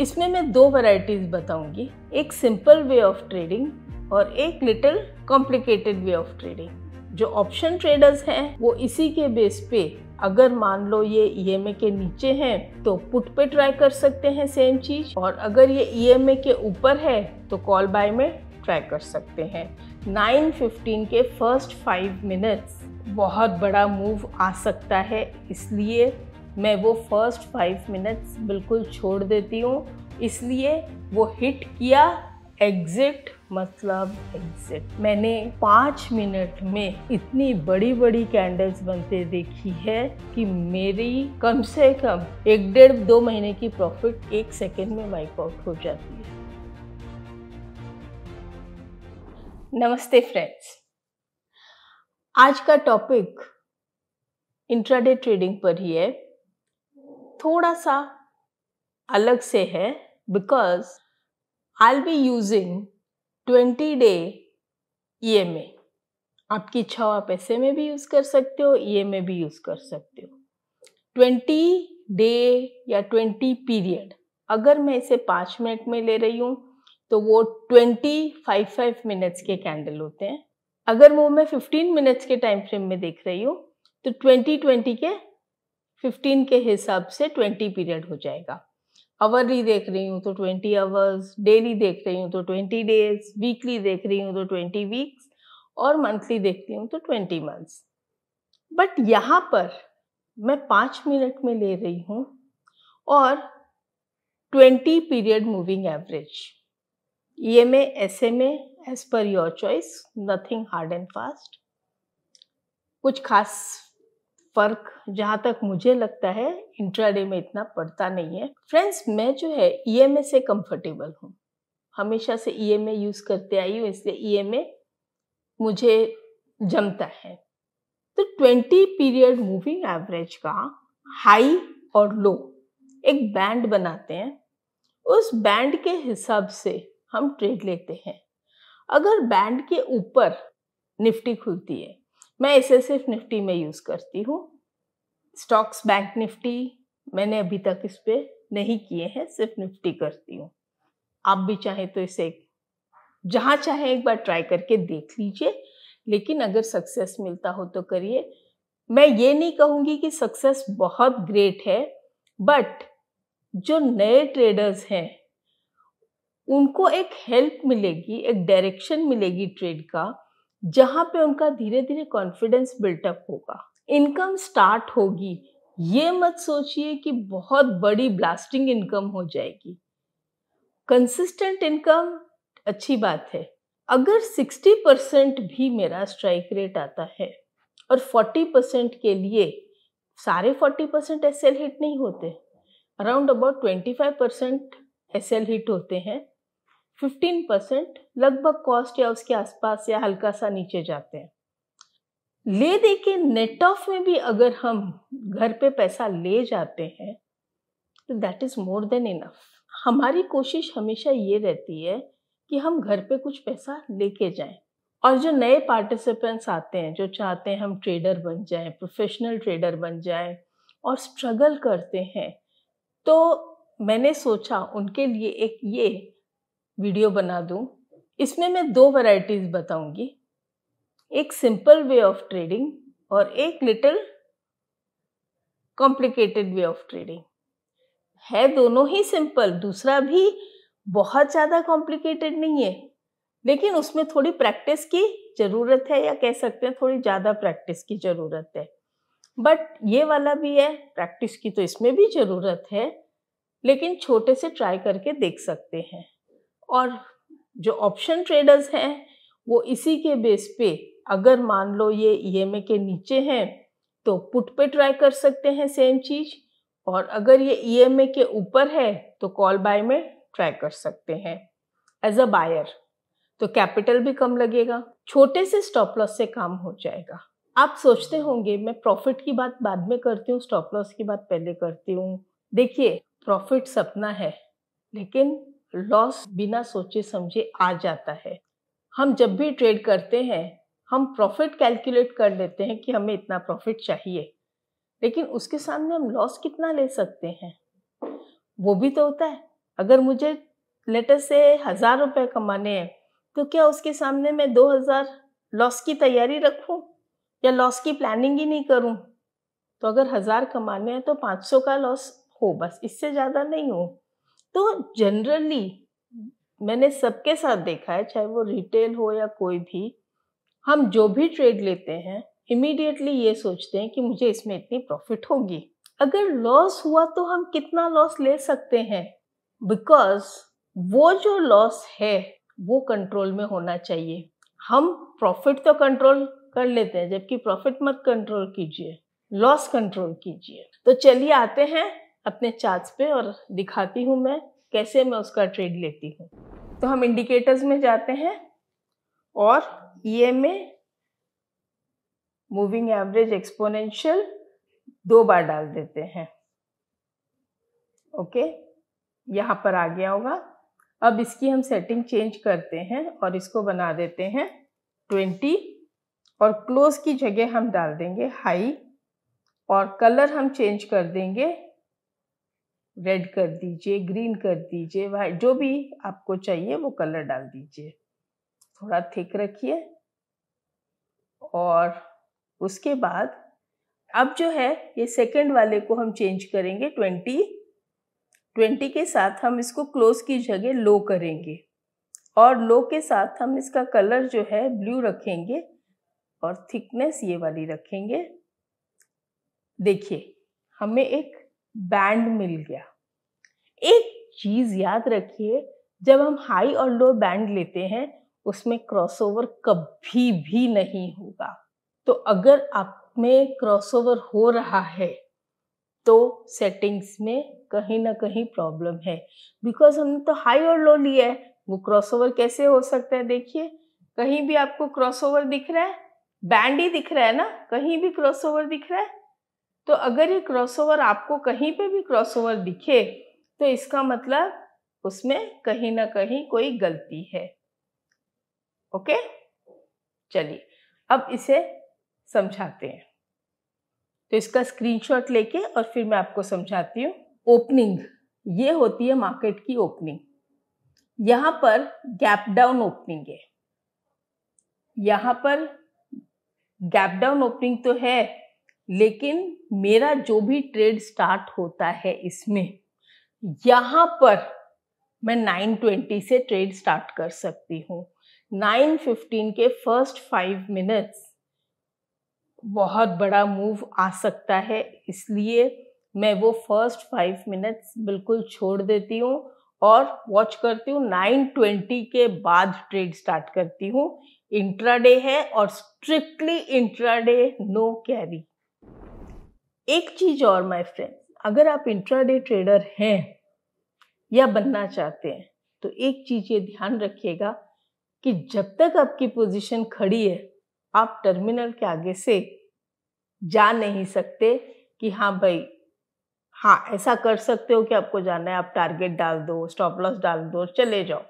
इसमें मैं दो वैरायटीज बताऊंगी एक सिंपल वे ऑफ ट्रेडिंग और एक little complicated way of trading जो ऑप्शन ट्रेडर्स हैं वो इसी के बेस पे अगर मान लो ये ई e के नीचे हैं तो पुट पे ट्राई कर सकते हैं सेम चीज और अगर ये ई e के ऊपर है तो कॉल बाय में ट्राई कर सकते हैं 9:15 के फर्स्ट फाइव मिनट्स बहुत बड़ा मूव आ सकता है इसलिए मैं वो फर्स्ट फाइव मिनट्स बिल्कुल छोड़ देती हूँ इसलिए वो हिट किया एग्ज़िट मतलब एग्ज़िट मैंने पाँच मिनट में इतनी बड़ी बड़ी कैंडल्स बनते देखी है कि मेरी कम से कम एक डेढ़ दो महीने की प्रॉफिट एक सेकेंड में वाइप आउट हो जाती है नमस्ते फ्रेंड्स आज का टॉपिक इंट्राडे ट्रेडिंग पर ही है थोड़ा सा अलग से है because I be using twenty day E M A आपकी इच्छा हो आप ऐसे में भी यूज़ कर सकते हो ई एम ए भी यूज़ कर सकते हो ट्वेंटी डे या ट्वेंटी पीरियड अगर मैं इसे पाँच मिनट में ले रही हूँ तो वो ट्वेंटी फाइव फाइव मिनट्स के कैंडल होते हैं अगर वो मैं फिफ्टीन मिनट्स के टाइम फ्रेम में देख रही हूँ तो ट्वेंटी ट्वेंटी के फिफ्टीन के हिसाब से ट्वेंटी पीरियड हो जाएगा आवरली देख रही हूँ तो ट्वेंटी आवर्स डेली देख रही हूँ तो ट्वेंटी डेज वीकली देख रही हूँ तो ट्वेंटी वीक्स और मंथली देखती हूँ तो ट्वेंटी मंथ्स बट यहाँ पर मैं पाँच मिनट में ले रही हूँ और twenty period moving average E M S M as per your choice nothing hard and fast कुछ खास फर्क जहाँ तक मुझे लगता है इंट्राडे में इतना पड़ता नहीं है फ्रेंड्स मैं जो है ए e से कंफर्टेबल हूँ हमेशा से ए e यूज़ करते आई हूँ इसलिए ए e मुझे जमता है तो 20 पीरियड मूविंग एवरेज का हाई और लो एक बैंड बनाते हैं उस बैंड के हिसाब से हम ट्रेड लेते हैं अगर बैंड के ऊपर निफ्टी खुलती है मैं इसे सिर्फ निफ्टी में यूज़ करती हूँ स्टॉक्स बैंक निफ्टी मैंने अभी तक इस पर नहीं किए हैं सिर्फ निफ्टी करती हूँ आप भी चाहें तो इसे जहाँ चाहे एक बार ट्राई करके देख लीजिए लेकिन अगर सक्सेस मिलता हो तो करिए मैं ये नहीं कहूँगी कि सक्सेस बहुत ग्रेट है बट जो नए ट्रेडर्स हैं उनको एक हेल्प मिलेगी एक डायरेक्शन मिलेगी ट्रेड का जहाँ पे उनका धीरे धीरे कॉन्फिडेंस बिल्टअप होगा इनकम स्टार्ट होगी ये मत सोचिए कि बहुत बड़ी ब्लास्टिंग इनकम हो जाएगी कंसिस्टेंट इनकम अच्छी बात है अगर 60 परसेंट भी मेरा स्ट्राइक रेट आता है और 40 परसेंट के लिए सारे 40 परसेंट एस हिट नहीं होते around about 25 percent S hit होते हैं फिफ्टीन परसेंट लगभग कॉस्ट या उसके आसपास या हल्का सा नीचे जाते हैं ले दे के नेट ऑफ में भी अगर हम घर पे पैसा ले जाते हैं तो that is more than enough हमारी कोशिश हमेशा ये रहती है कि हम घर पे कुछ पैसा लेके जाएं और जो नए पार्टिसिपेंट्स आते हैं जो चाहते हैं हम ट्रेडर बन जाएं प्रोफेशनल ट्रेडर बन जाएं और स्ट्रगल करते हैं तो मैंने सोचा उनके लिए एक ये वीडियो बना दूं इसमें मैं दो वैरायटीज़ बताऊंगी एक सिंपल वे ऑफ ट्रेडिंग और एक little complicated way of trading है दोनों ही सिंपल दूसरा भी बहुत ज़्यादा कॉम्प्लिकेटेड नहीं है लेकिन उसमें थोड़ी प्रैक्टिस की ज़रूरत है या कह सकते हैं थोड़ी ज़्यादा प्रैक्टिस की ज़रूरत है बट ये वाला भी है प्रैक्टिस की तो इसमें भी ज़रूरत है लेकिन छोटे से ट्राई करके देख सकते हैं और जो ऑप्शन ट्रेडर्स हैं वो इसी के बेस पे अगर मान लो ये ई e के नीचे हैं तो पुट पे ट्राई कर सकते हैं सेम चीज़ और अगर ये ई e के ऊपर है तो कॉल बाय में ट्राई कर सकते हैं एज अ बायर तो कैपिटल भी कम लगेगा छोटे से स्टॉप लॉस से काम हो जाएगा आप सोचते होंगे मैं प्रॉफिट की बात बाद में करती हूँ स्टॉप लॉस की बात पहले करती हूँ देखिए प्रॉफिट सपना है लेकिन लॉस बिना सोचे समझे आ जाता है हम जब भी ट्रेड करते हैं हम प्रॉफिट कैलकुलेट कर लेते हैं कि हमें इतना प्रॉफिट चाहिए लेकिन उसके सामने हम लॉस कितना ले सकते हैं वो भी तो होता है अगर मुझे लेटेस्ट से हज़ार रुपये कमाने हैं तो क्या उसके सामने मैं दो हज़ार लॉस की तैयारी रखूं या लॉस की प्लानिंग ही नहीं करूं तो अगर हज़ार कमाने हैं तो पाँच सौ का लॉस हो बस इससे ज़्यादा नहीं हो तो जनरली मैंने सबके साथ देखा है चाहे वो रिटेल हो या कोई भी हम जो भी ट्रेड लेते हैं इमीडिएटली ये सोचते हैं कि मुझे इसमें इतनी प्रॉफिट होगी अगर लॉस हुआ तो हम कितना लॉस ले सकते हैं बिकॉज वो जो लॉस है वो कंट्रोल में होना चाहिए हम प्रॉफिट तो कंट्रोल कर लेते हैं जबकि प्रॉफिट मत कंट्रोल कीजिए लॉस कंट्रोल कीजिए तो चलिए आते हैं अपने चार्ट्स पे और दिखाती हूँ मैं कैसे मैं उसका ट्रेड लेती हूँ तो हम इंडिकेटर्स में जाते हैं और ये में मूविंग एवरेज एक्सपोनेंशियल दो बार डाल देते हैं ओके यहाँ पर आ गया होगा अब इसकी हम सेटिंग चेंज करते हैं और इसको बना देते हैं ट्वेंटी और क्लोज की जगह हम डाल देंगे हाई और कलर हम चेंज कर देंगे रेड कर दीजिए ग्रीन कर दीजिए वाइट जो भी आपको चाहिए वो कलर डाल दीजिए थोड़ा थिक रखिए और उसके बाद अब जो है ये सेकंड वाले को हम चेंज करेंगे ट्वेंटी ट्वेंटी के साथ हम इसको क्लोज की जगह लो करेंगे और लो के साथ हम इसका कलर जो है ब्लू रखेंगे और थिकनेस ये वाली रखेंगे देखिए हमें एक बैंड मिल गया एक चीज याद रखिए जब हम हाई और लो बैंड लेते हैं उसमें क्रॉसओवर कभी भी नहीं होगा तो अगर आप में क्रॉसओवर हो रहा है तो सेटिंग्स में कहीं ना कहीं प्रॉब्लम है बिकॉज हमने तो हाई और लो लिया है वो क्रॉसओवर कैसे हो सकता है देखिए कहीं भी आपको क्रॉसओवर दिख रहा है बैंड ही दिख रहा है ना कहीं भी क्रॉसओवर दिख रहा है तो अगर ये क्रॉसओवर आपको कहीं पे भी क्रॉसओवर दिखे तो इसका मतलब उसमें कहीं ना कहीं कोई गलती है ओके चलिए अब इसे समझाते हैं तो इसका स्क्रीनशॉट लेके और फिर मैं आपको समझाती हूँ ओपनिंग ये होती है मार्केट की ओपनिंग यहाँ पर गैप डाउन ओपनिंग है यहाँ पर गैप डाउन ओपनिंग तो है लेकिन मेरा जो भी ट्रेड स्टार्ट होता है इसमें यहाँ पर मैं 920 से ट्रेड स्टार्ट कर सकती हूँ 915 के फर्स्ट फाइव मिनट्स बहुत बड़ा मूव आ सकता है इसलिए मैं वो फर्स्ट फाइव मिनट्स बिल्कुल छोड़ देती हूँ और वॉच करती हूँ 920 के बाद ट्रेड स्टार्ट करती हूँ इंट्राडे है और स्ट्रिक्टली इंट्राडे नो कैरी एक चीज और माय फ्रेंड्स अगर आप इंट्राडे ट्रेडर हैं या बनना चाहते हैं तो एक चीज़ ये ध्यान रखिएगा कि जब तक आपकी पोजीशन खड़ी है आप टर्मिनल के आगे से जा नहीं सकते कि हाँ भाई हाँ ऐसा कर सकते हो कि आपको जाना है आप टारगेट डाल दो स्टॉप लॉस डाल दो चले जाओ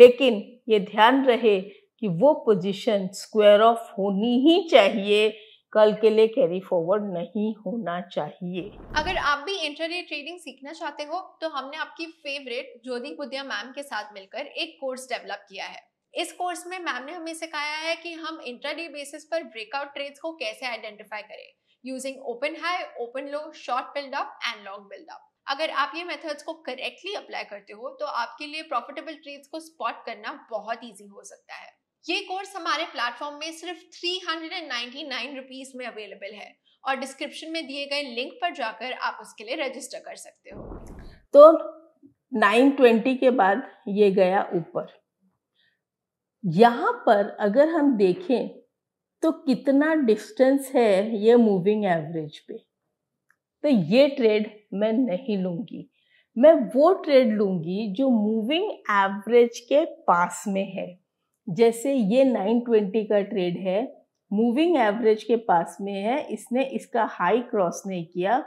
लेकिन ये ध्यान रहे कि वो पोजीशन स्क्वायर ऑफ होनी ही चाहिए कल के लिए कैरी फॉरवर्ड नहीं होना चाहिए अगर आप भी इंटरनेट ट्रेडिंग सीखना चाहते हो तो हमने आपकी फेवरेट ज्योति बुद्धिया मैम के साथ मिलकर एक कोर्स डेवलप किया है इस कोर्स में मैम ने हमें सिखाया है कि हम इंटरडे बेसिस पर ब्रेकआउट ट्रेड्स को कैसे आइडेंटिफाई करें using open high open low short build up and long build up अगर आप ये मेथड्स को करेक्टली अप्लाई करते हो तो आपके लिए प्रॉफिटेबल ट्रेड्स को स्पॉट करना बहुत ईजी हो सकता है ये कोर्स हमारे प्लेटफॉर्म में सिर्फ थ्री हंड्रेड में अवेलेबल है और डिस्क्रिप्शन में दिए गए लिंक पर जाकर आप उसके लिए रजिस्टर कर सकते हो तो 920 के बाद ये गया ऊपर यहाँ पर अगर हम देखें तो कितना डिस्टेंस है ये मूविंग एवरेज पे तो ये ट्रेड मैं नहीं लूंगी मैं वो ट्रेड लूंगी जो मूविंग एवरेज के पास में है जैसे ये 920 का ट्रेड है मूविंग एवरेज के पास में है इसने इसका हाई क्रॉस नहीं किया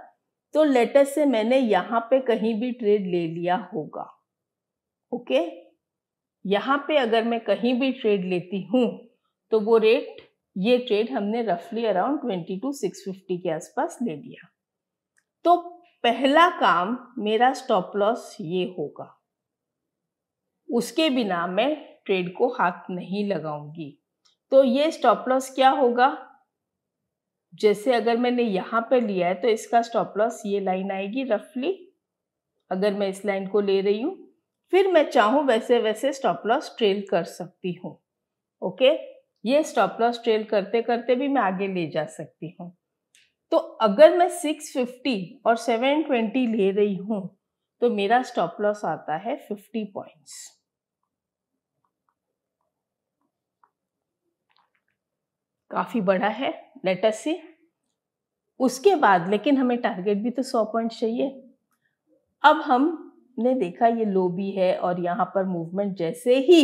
तो लेटेस्ट से मैंने यहाँ पे कहीं भी ट्रेड ले लिया होगा ओके यहाँ पे अगर मैं कहीं भी ट्रेड लेती हूँ तो वो रेट ये ट्रेड हमने रफली around twenty two six fifty के आसपास ले लिया तो पहला काम मेरा स्टॉप लॉस ये होगा उसके बिना मैं ट्रेड को हाथ नहीं लगाऊंगी तो ये स्टॉप लॉस क्या होगा जैसे अगर मैंने यहाँ पर लिया है तो इसका स्टॉप लॉस ये लाइन आएगी रफली अगर मैं इस लाइन को ले रही हूँ फिर मैं चाहूँ वैसे वैसे स्टॉप लॉस ट्रेल कर सकती हूँ ओके ये स्टॉप लॉस ट्रेल करते करते भी मैं आगे ले जा सकती हूँ तो अगर मैं 650 और 720 ले रही हूँ तो मेरा स्टॉप लॉस आता है 50 पॉइंट्स काफ़ी बड़ा है लेटर से उसके बाद लेकिन हमें टारगेट भी तो सौ पॉइंट चाहिए अब हमने देखा ये लो भी है और यहाँ पर मूवमेंट जैसे ही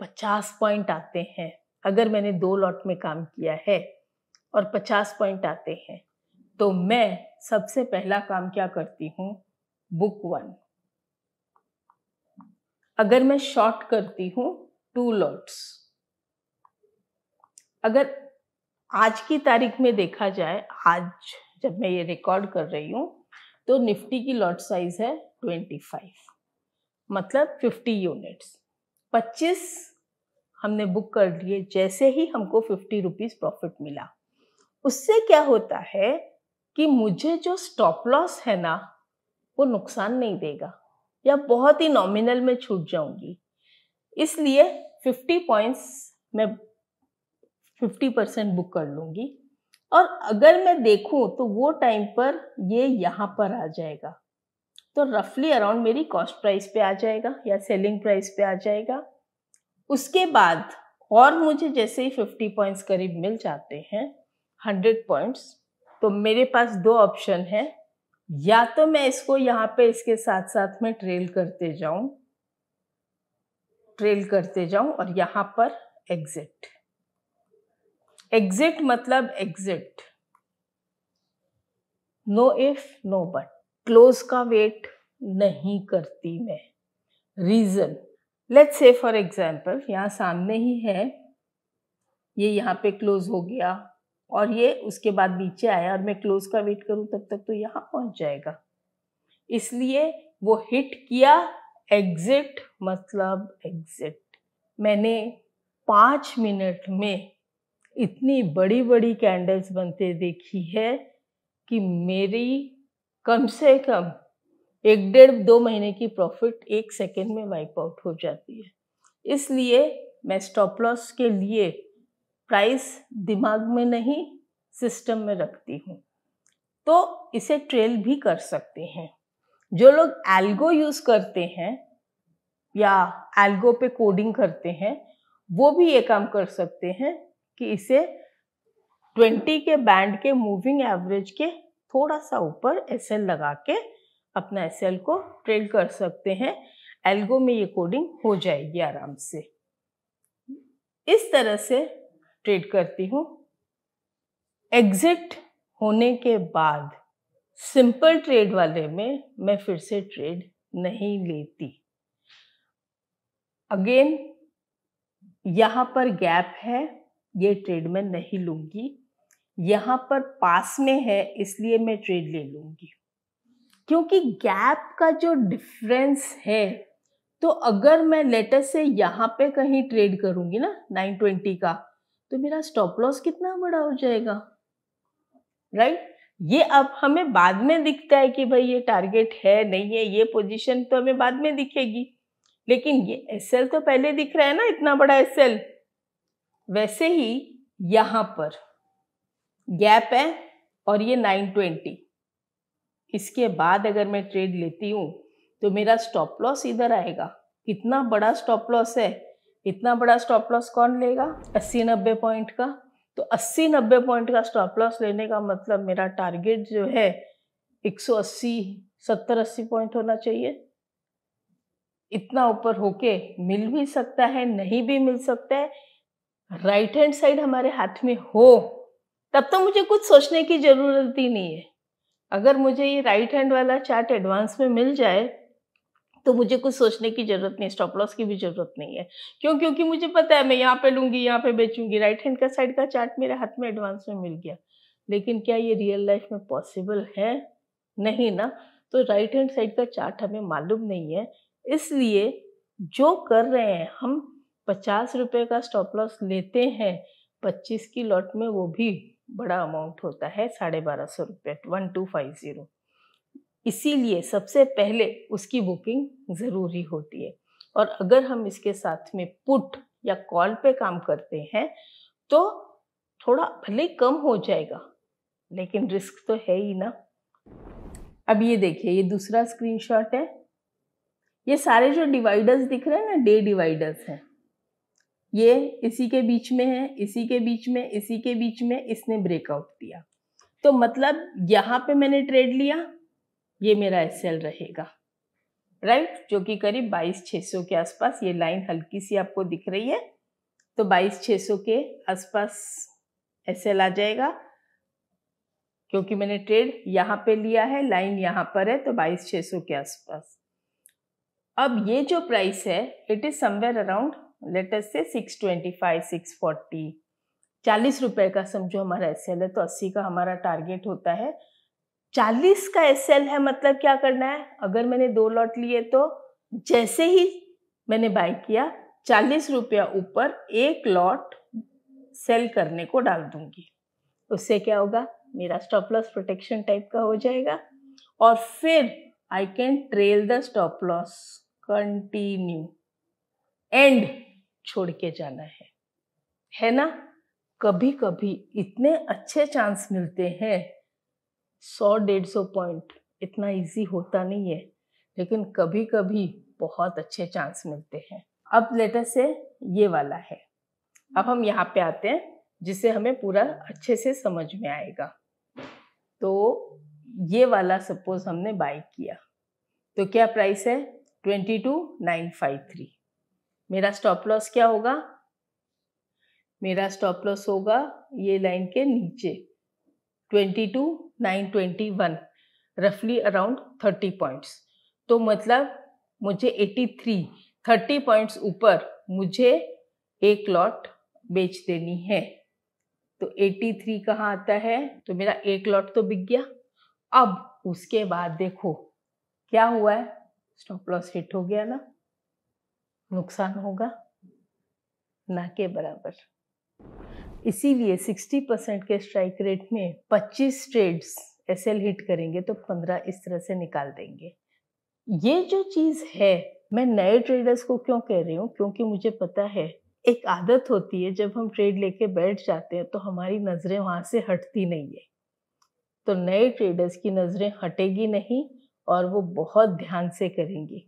पचास पॉइंट आते हैं अगर मैंने दो लॉट में काम किया है और पचास पॉइंट आते हैं तो मैं सबसे पहला काम क्या करती हूँ बुक वन अगर मैं शॉर्ट करती हूँ टू लॉट्स अगर आज की तारीख में देखा जाए आज जब मैं ये रिकॉर्ड कर रही हूँ तो निफ्टी की लॉट साइज है 25 मतलब 50 यूनिट्स 25 हमने बुक कर लिए जैसे ही हमको 50 रुपीज़ प्रॉफिट मिला उससे क्या होता है कि मुझे जो स्टॉप लॉस है ना वो नुकसान नहीं देगा या बहुत ही नॉमिनल में छूट जाऊंगी इसलिए 50 पॉइंट्स मैं फिफ्टी परसेंट बुक कर लूँगी और अगर मैं देखूँ तो वो टाइम पर ये यहाँ पर आ जाएगा तो रफली अराउंड मेरी कॉस्ट प्राइस पे आ जाएगा या सेलिंग प्राइस पे आ जाएगा उसके बाद और मुझे जैसे ही फिफ्टी पॉइंट्स करीब मिल जाते हैं हंड्रेड पॉइंट्स तो मेरे पास दो ऑप्शन है या तो मैं इसको यहाँ पे इसके साथ साथ में ट्रेल करते जाऊँ ट्रेल करते जाऊँ और यहाँ पर एग्जिट एग्जिट मतलब exit no if no but close का वेट नहीं करती मैं reason let's say for example यहाँ सामने ही है ये यहाँ पे क्लोज हो गया और ये उसके बाद नीचे आया और मैं क्लोज का वेट करूँ तब तक तो यहाँ पहुँच जाएगा इसलिए वो हिट किया एग्जिट मतलब एग्जिट मैंने पाँच मिनट में इतनी बड़ी बड़ी कैंडल्स बनते देखी है कि मेरी कम से कम एक डेढ़ दो महीने की प्रॉफिट एक सेकेंड में वाइप आउट हो जाती है इसलिए मैं स्टॉप लॉस के लिए प्राइस दिमाग में नहीं सिस्टम में रखती हूँ तो इसे ट्रेल भी कर सकते हैं जो लोग एल्गो यूज़ करते हैं या एल्गो पे कोडिंग करते हैं वो भी ये काम कर सकते हैं कि इसे 20 के बैंड के मूविंग एवरेज के थोड़ा सा ऊपर एस लगा के अपना एस को ट्रेड कर सकते हैं एल्गो में ये कोडिंग हो जाएगी आराम से इस तरह से ट्रेड करती हूँ एग्जिट होने के बाद सिंपल ट्रेड वाले में मैं फिर से ट्रेड नहीं लेती अगेन यहाँ पर गैप है ये ट्रेड में नहीं लूंगी यहाँ पर पास में है इसलिए मैं ट्रेड ले लूंगी क्योंकि गैप का जो डिफरेंस है तो अगर मैं लेटर से यहाँ पे कहीं ट्रेड करूंगी ना 920 का तो मेरा स्टॉप लॉस कितना बड़ा हो जाएगा राइट right? ये अब हमें बाद में दिखता है कि भाई ये टारगेट है नहीं है ये पोजीशन तो हमें बाद में दिखेगी लेकिन ये एसएल तो पहले दिख रहा है ना इतना बड़ा एसएल वैसे ही यहाँ पर गैप है और ये 920 इसके बाद अगर मैं ट्रेड लेती हूँ तो मेरा स्टॉप लॉस इधर आएगा कितना बड़ा स्टॉप लॉस है इतना बड़ा स्टॉप लॉस कौन लेगा अस्सी नब्बे पॉइंट का तो अस्सी नब्बे पॉइंट का स्टॉप लॉस लेने का मतलब मेरा टारगेट जो है एक सौ अस्सी सत्तर अस्सी पॉइंट होना चाहिए इतना ऊपर होके मिल भी सकता है नहीं भी मिल सकता है राइट हैंड साइड हमारे हाथ में हो तब तो मुझे कुछ सोचने की ज़रूरत ही नहीं है अगर मुझे ये राइट हैंड वाला चार्ट एडवांस में मिल जाए तो मुझे कुछ सोचने की ज़रूरत नहीं स्टॉप लॉस की भी ज़रूरत नहीं है क्यों क्योंकि मुझे पता है मैं यहाँ पे लूंगी यहाँ पे बेचूंगी राइट हैंड का साइड का चार्ट मेरे हाथ में एडवांस में मिल गया लेकिन क्या ये रियल लाइफ में पॉसिबल है नहीं ना तो राइट हैंड साइड का चार्ट हमें मालूम नहीं है इसलिए जो कर रहे हैं हम पचास रुपये का स्टॉप लॉस लेते हैं पच्चीस की लॉट में वो भी बड़ा अमाउंट होता है साढ़े बारह सौ रुपये वन टू फाइव ज़ीरो इसीलिए सबसे पहले उसकी बुकिंग ज़रूरी होती है और अगर हम इसके साथ में पुट या कॉल पे काम करते हैं तो थोड़ा भले कम हो जाएगा लेकिन रिस्क तो है ही ना अब ये देखिए ये दूसरा स्क्रीनशॉट है ये सारे जो डिवाइडर्स दिख रहे हैं ना डे डिवाइडर्स हैं ये इसी के बीच में है इसी के बीच में इसी के बीच में इसने ब्रेकआउट दिया तो मतलब यहाँ पे मैंने ट्रेड लिया ये मेरा एस रहेगा राइट right? जो कि करीब बाईस छः सौ के आसपास ये लाइन हल्की सी आपको दिख रही है तो बाईस छः सौ के आसपास एस आ जाएगा क्योंकि मैंने ट्रेड यहाँ पे लिया है लाइन यहाँ पर है तो बाईस छः सौ के आसपास अब ये जो प्राइस है it is somewhere around let us say 625 640 चालीस रुपए का समझो हमारा एस है तो अस्सी का हमारा टारगेट होता है चालीस का एस है मतलब क्या करना है अगर मैंने दो लॉट लिए तो जैसे ही मैंने बाय किया चालीस रुपया ऊपर एक लॉट सेल करने को डाल दूंगी उससे क्या होगा मेरा स्टॉप लॉस प्रोटेक्शन टाइप का हो जाएगा और फिर I can trail the stop loss continue and छोड़ के जाना है है ना कभी कभी इतने अच्छे चांस मिलते हैं सौ डेढ़ सौ पॉइंट इतना इजी होता नहीं है लेकिन कभी कभी बहुत अच्छे चांस मिलते हैं अब लेटर से ये वाला है अब हम यहाँ पे आते हैं जिसे हमें पूरा अच्छे से समझ में आएगा तो ये वाला सपोज हमने बाई किया तो क्या प्राइस है twenty two nine five three मेरा स्टॉप लॉस क्या होगा मेरा स्टॉप लॉस होगा ये लाइन के नीचे twenty two nine twenty one रफली अराउंड थर्टी पॉइंट्स तो मतलब मुझे एटी थ्री थर्टी पॉइंट्स ऊपर मुझे एक लॉट बेच देनी है तो एटी थ्री कहाँ आता है तो मेरा एक लॉट तो बिक गया अब उसके बाद देखो क्या हुआ है स्टॉप लॉस हिट हो गया ना नुकसान होगा ना के बराबर इसीलिए 60 परसेंट के स्ट्राइक रेट में 25 ट्रेड्स एस हिट करेंगे तो 15 इस तरह से निकाल देंगे ये जो चीज़ है मैं नए ट्रेडर्स को क्यों कह रही हूँ क्योंकि मुझे पता है एक आदत होती है जब हम ट्रेड लेके बैठ जाते हैं तो हमारी नज़रें वहाँ से हटती नहीं है तो नए ट्रेडर्स की नज़रें हटेगी नहीं और वो बहुत ध्यान से करेंगी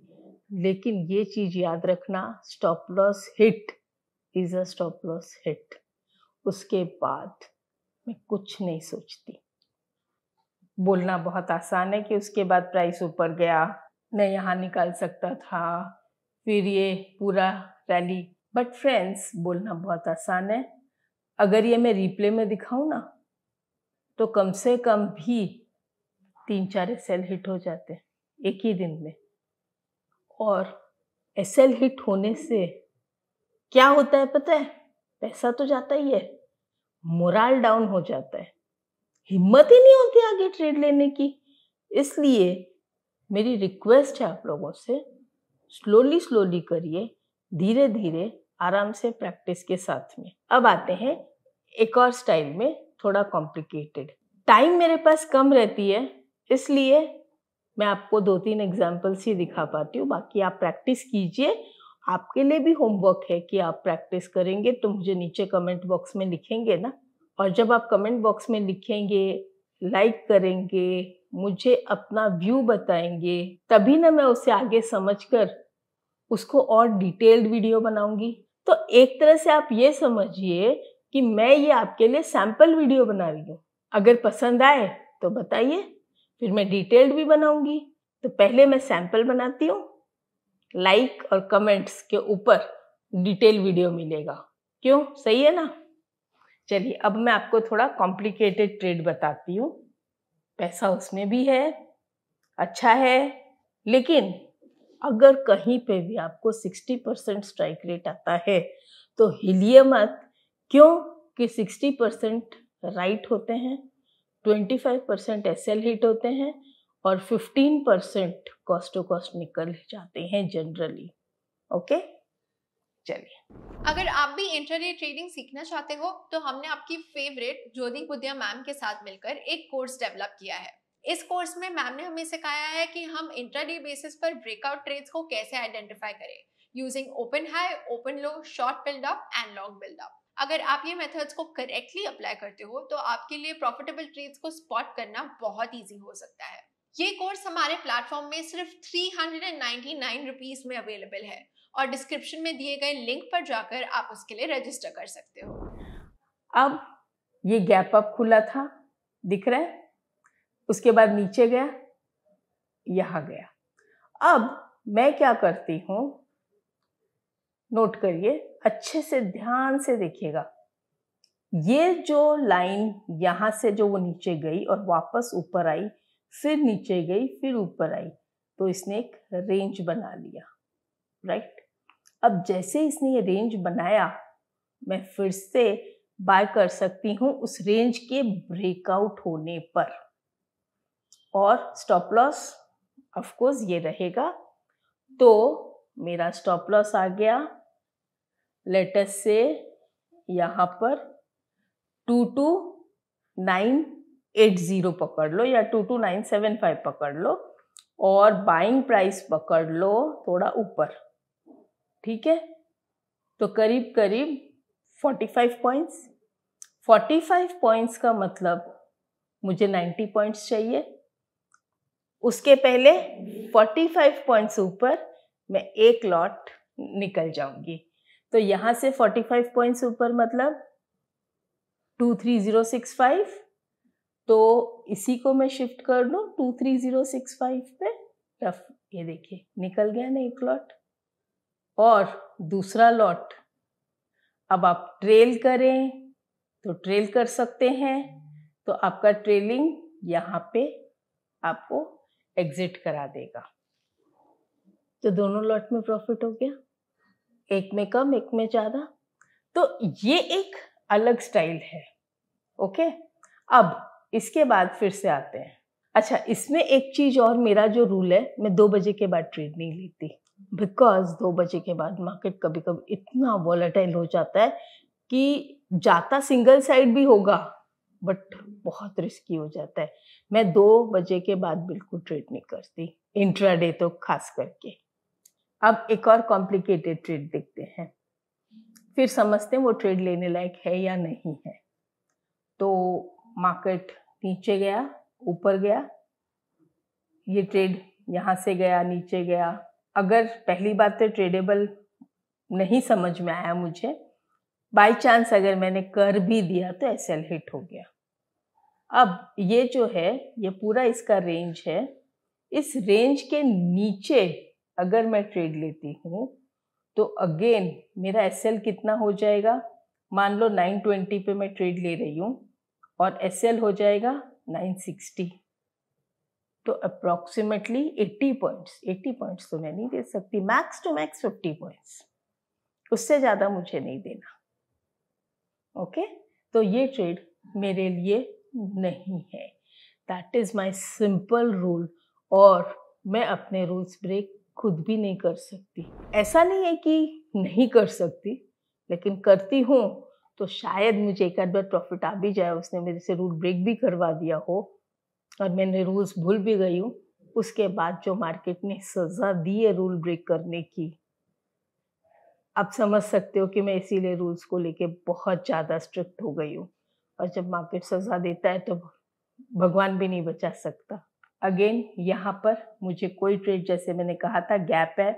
लेकिन ये चीज याद रखना stop loss hit is a stop loss hit उसके बाद मैं कुछ नहीं सोचती बोलना बहुत आसान है कि उसके बाद प्राइस ऊपर गया मैं यहाँ निकाल सकता था फिर ये पूरा रैली बट फ्रेंड्स बोलना बहुत आसान है अगर ये मैं रिप्ले में दिखाऊँ ना तो कम से कम भी तीन चार सेल हिट हो जाते हैं एक ही दिन में और एस हिट होने से क्या होता है पता है पैसा तो जाता ही है मोराल डाउन हो जाता है हिम्मत ही नहीं होती आगे ट्रेड लेने की इसलिए मेरी रिक्वेस्ट है आप लोगों से स्लोली स्लोली करिए धीरे धीरे आराम से प्रैक्टिस के साथ में अब आते हैं एक और स्टाइल में थोड़ा कॉम्प्लिकेटेड टाइम मेरे पास कम रहती है इसलिए मैं आपको दो तीन एग्जाम्पल्स ही दिखा पाती हूँ बाकी आप प्रैक्टिस कीजिए आपके लिए भी होमवर्क है कि आप प्रैक्टिस करेंगे तो मुझे नीचे कमेंट बॉक्स में लिखेंगे ना और जब आप कमेंट बॉक्स में लिखेंगे लाइक करेंगे मुझे अपना व्यू बताएंगे तभी ना मैं उसे आगे समझकर उसको और डिटेल्ड वीडियो बनाऊंगी तो एक तरह से आप ये समझिए कि मैं ये आपके लिए सैम्पल वीडियो बना रही हूँ अगर पसंद आए तो बताइए फिर मैं डिटेल्ड भी बनाऊंगी तो पहले मैं सैंपल बनाती हूँ लाइक और कमेंट्स के ऊपर डिटेल वीडियो मिलेगा क्यों सही है ना चलिए अब मैं आपको थोड़ा कॉम्प्लिकेटेड ट्रेड बताती हूँ पैसा उसमें भी है अच्छा है लेकिन अगर कहीं पे भी आपको 60 परसेंट स्ट्राइक रेट आता है तो हिलिए मत क्यों कि 60 परसेंट राइट होते हैं twenty five percent S L hit होते हैं और fifteen percent cost to cost निकल जाते हैं जनरली ओके चलिए अगर आप भी इंटरनेट ट्रेडिंग सीखना चाहते हो तो हमने आपकी फेवरेट ज्योति बुद्धिया मैम के साथ मिलकर एक कोर्स डेवलप किया है इस कोर्स में मैम ने हमें सिखाया है कि हम इंटरडे बेसिस पर ब्रेकआउट ट्रेड्स को कैसे आइडेंटिफाई करें using open high open low short build up and long build up अगर आप ये मेथड्स को करेक्टली अप्लाई करते हो तो आपके लिए प्रॉफिटेबल ट्रेड्स को स्पॉट करना बहुत ईजी हो सकता है ये कोर्स हमारे प्लेटफॉर्म में सिर्फ थ्री हंड्रेड में अवेलेबल है और डिस्क्रिप्शन में दिए गए लिंक पर जाकर आप उसके लिए रजिस्टर कर सकते हो अब ये गैप अप खुला था दिख रहा है उसके बाद नीचे गया यहाँ गया अब मैं क्या करती हूँ नोट करिए अच्छे से ध्यान से देखिएगा ये जो लाइन यहाँ से जो वो नीचे गई और वापस ऊपर आई फिर नीचे गई फिर ऊपर आई तो इसने एक रेंज बना लिया राइट अब जैसे इसने ये रेंज बनाया मैं फिर से बाय कर सकती हूँ उस रेंज के ब्रेकआउट होने पर और स्टॉप लॉस ऑफ कोर्स ये रहेगा तो मेरा स्टॉप लॉस आ गया लेटेस्ट से यहाँ पर two two nine eight zero पकड़ लो या two two nine seven five पकड़ लो और बाइंग प्राइस पकड़ लो थोड़ा ऊपर ठीक है तो करीब करीब forty five points forty five points का मतलब मुझे नाइन्टी पॉइंट्स चाहिए उसके पहले फोर्टी फाइव पॉइंट्स ऊपर मैं एक लॉट निकल जाऊंगी तो यहां से 45 पॉइंट्स ऊपर मतलब 23065 तो इसी को मैं शिफ्ट कर सिक्स 23065 पे रफ ये देखिए निकल गया ना एक लॉट और दूसरा लॉट अब आप ट्रेल करें तो ट्रेल कर सकते हैं तो आपका ट्रेलिंग यहाँ पे आपको एग्जिट करा देगा तो दोनों लॉट में प्रॉफिट हो गया एक में कम एक में ज़्यादा तो ये एक अलग स्टाइल है ओके अब इसके बाद फिर से आते हैं अच्छा इसमें एक चीज़ और मेरा जो रूल है मैं दो बजे के बाद ट्रेड नहीं लेती बिकॉज दो बजे के बाद मार्केट कभी कभी इतना वॉलेटाइल हो जाता है कि जाता सिंगल साइड भी होगा बट बहुत रिस्की हो जाता है मैं दो बजे के बाद बिल्कुल ट्रेड नहीं करती इंट्राडे तो खास करके अब एक और कॉम्प्लिकेटेड ट्रेड देखते हैं फिर समझते हैं वो ट्रेड लेने लायक है या नहीं है तो मार्केट नीचे गया ऊपर गया ये ट्रेड यहाँ से गया नीचे गया अगर पहली बात तो ट्रेडेबल नहीं समझ में आया मुझे बाई चांस अगर मैंने कर भी दिया तो एस एल हिट हो गया अब ये जो है ये पूरा इसका रेंज है इस रेंज के नीचे अगर मैं ट्रेड लेती हूँ तो अगेन मेरा एस कितना हो जाएगा मान लो 920 पे मैं ट्रेड ले रही हूँ और एस हो जाएगा 960 तो अप्रॉक्सीमेटली 80 पॉइंट्स 80 पॉइंट्स तो मैं नहीं दे सकती मैक्स टू मैक्स 50 पॉइंट्स उससे ज़्यादा मुझे नहीं देना ओके तो ये ट्रेड मेरे लिए नहीं है that is my simple rule और मैं अपने रूल्स ब्रेक खुद भी नहीं कर सकती ऐसा नहीं है कि नहीं कर सकती लेकिन करती हूँ तो शायद मुझे एक आध बार प्रॉफिट आ भी जाए उसने मेरे से रूल ब्रेक भी करवा दिया हो और मैंने रूल्स भूल भी गई हूँ उसके बाद जो मार्केट ने सज़ा दी है रूल ब्रेक करने की आप समझ सकते हो कि मैं इसीलिए रूल्स को लेके बहुत ज़्यादा स्ट्रिक्ट हो गई हूँ और जब मार्केट सज़ा देता है तो भगवान भी नहीं बचा सकता अगेन यहाँ पर मुझे कोई ट्रेड जैसे मैंने कहा था गैप है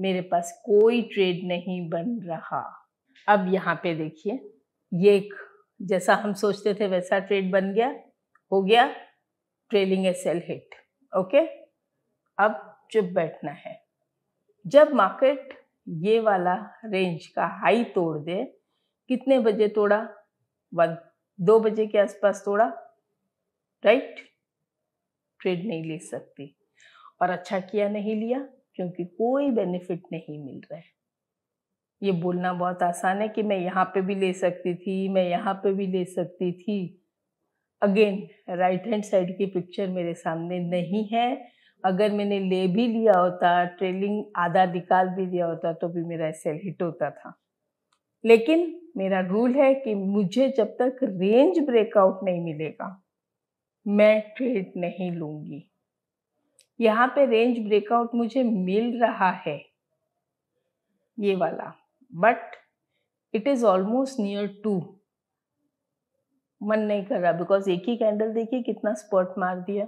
मेरे पास कोई ट्रेड नहीं बन रहा अब यहाँ पे देखिए ये जैसा हम सोचते थे वैसा ट्रेड बन गया हो गया trailing a sell hit okay अब चुप बैठना है जब मार्केट ये वाला रेंज का हाई तोड़ दे कितने बजे तोड़ा वन दो बजे के आसपास तोड़ा राइट ट्रेड नहीं ले सकती और अच्छा किया नहीं लिया क्योंकि कोई बेनिफिट नहीं मिल रहा है ये बोलना बहुत आसान है कि मैं यहाँ पे भी ले सकती थी मैं यहाँ पे भी ले सकती थी अगेन राइट हैंड साइड की पिक्चर मेरे सामने नहीं है अगर मैंने ले भी लिया होता ट्रेलिंग आधा निकाल भी दिया होता तो भी मेरा सेल हिट होता था लेकिन मेरा रूल है कि मुझे जब तक रेंज ब्रेकआउट नहीं मिलेगा मैं ट्रेड नहीं लूंगी यहाँ पे रेंज ब्रेकआउट मुझे मिल रहा है ये वाला but it is almost near to मन नहीं कर रहा बिकॉज एक ही कैंडल देखिए कितना स्पॉट मार दिया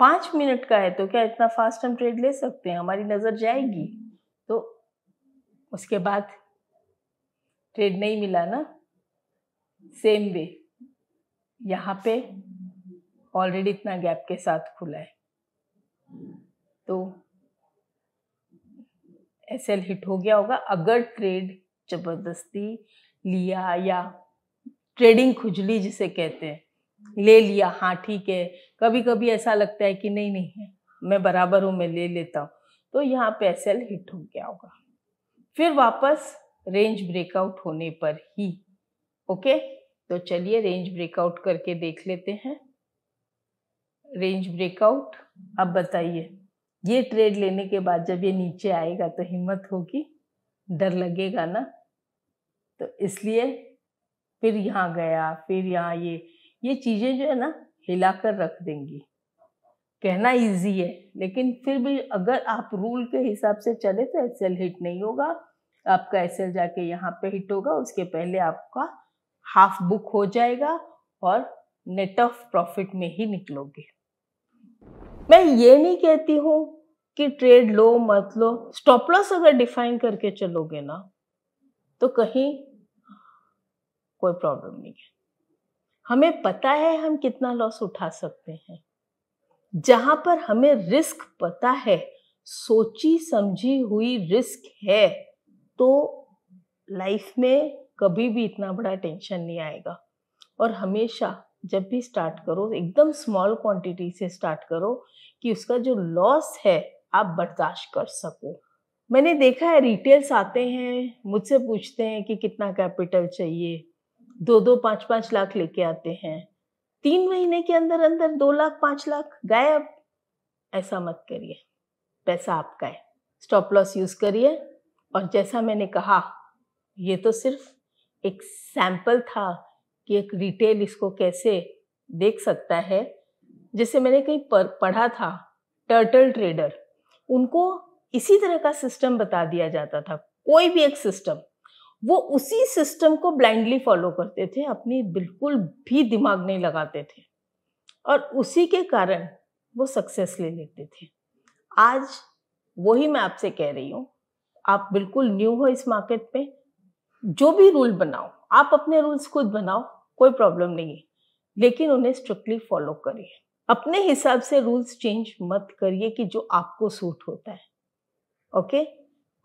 पांच मिनट का है तो क्या इतना फास्ट हम ट्रेड ले सकते हैं हमारी नज़र जाएगी तो उसके बाद ट्रेड नहीं मिला ना सेम वे यहाँ पे ऑलरेडी इतना गैप के साथ खुला है तो एस एल हिट हो गया होगा अगर ट्रेड जबरदस्ती लिया या ट्रेडिंग खुजली जिसे कहते हैं ले लिया हाँ ठीक है कभी कभी ऐसा लगता है कि नहीं नहीं है मैं बराबर हूँ मैं ले लेता हूँ तो यहाँ पे एस एल हिट हो गया होगा फिर वापस रेंज ब्रेकआउट होने पर ही ओके तो चलिए रेंज ब्रेकआउट करके देख लेते हैं रेंज ब्रेकआउट अब बताइए ये ट्रेड लेने के बाद जब ये नीचे आएगा तो हिम्मत होगी डर लगेगा ना तो इसलिए फिर यहाँ गया फिर यहाँ ये ये चीज़ें जो है ना हिला कर रख देंगी कहना इजी है लेकिन फिर भी अगर आप रूल के हिसाब से चले तो एस हिट नहीं होगा आपका एल जाके यहाँ पे हिट होगा उसके पहले आपका हाफ बुक हो जाएगा और नेट ऑफ प्रॉफिट में ही निकलोगे मैं ये नहीं कहती हूँ कि ट्रेड लो मत लो स्टॉप लॉस अगर डिफाइन करके चलोगे ना तो कहीं कोई प्रॉब्लम नहीं है हमें पता है हम कितना लॉस उठा सकते हैं जहां पर हमें रिस्क पता है सोची समझी हुई रिस्क है तो लाइफ में कभी भी इतना बड़ा टेंशन नहीं आएगा और हमेशा जब भी स्टार्ट करो एकदम स्मॉल क्वांटिटी से स्टार्ट करो कि उसका जो लॉस है आप बर्दाश्त कर सको मैंने देखा है रिटेल्स आते हैं मुझसे पूछते हैं कि कितना कैपिटल चाहिए दो दो पाँच पाँच लाख लेके आते हैं तीन महीने के अंदर अंदर दो लाख पाँच लाख गायब ऐसा मत करिए पैसा आपका है स्टॉप लॉस यूज़ करिए और जैसा मैंने कहा ये तो सिर्फ एक सैंपल था कि एक रिटेल इसको कैसे देख सकता है जैसे मैंने कहीं पर पढ़ा था टर्टल ट्रेडर उनको इसी तरह का सिस्टम बता दिया जाता था कोई भी एक सिस्टम वो उसी सिस्टम को ब्लाइंडली फॉलो करते थे अपनी बिल्कुल भी दिमाग नहीं लगाते थे और उसी के कारण वो सक्सेस ले लेते थे आज वही मैं आपसे कह रही हूँ आप बिल्कुल न्यू हो इस मार्केट में जो भी रूल बनाओ आप अपने रूल्स खुद बनाओ कोई प्रॉब्लम नहीं है लेकिन उन्हें स्ट्रिक्टली फॉलो करिए अपने हिसाब से रूल्स चेंज मत करिए कि जो आपको सूट होता है ओके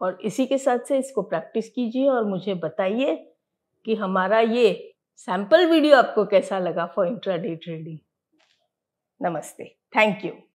और इसी के साथ से इसको प्रैक्टिस कीजिए और मुझे बताइए कि हमारा ये सैम्पल वीडियो आपको कैसा लगा फॉर इंट्राडे ट्रेडिंग नमस्ते थैंक यू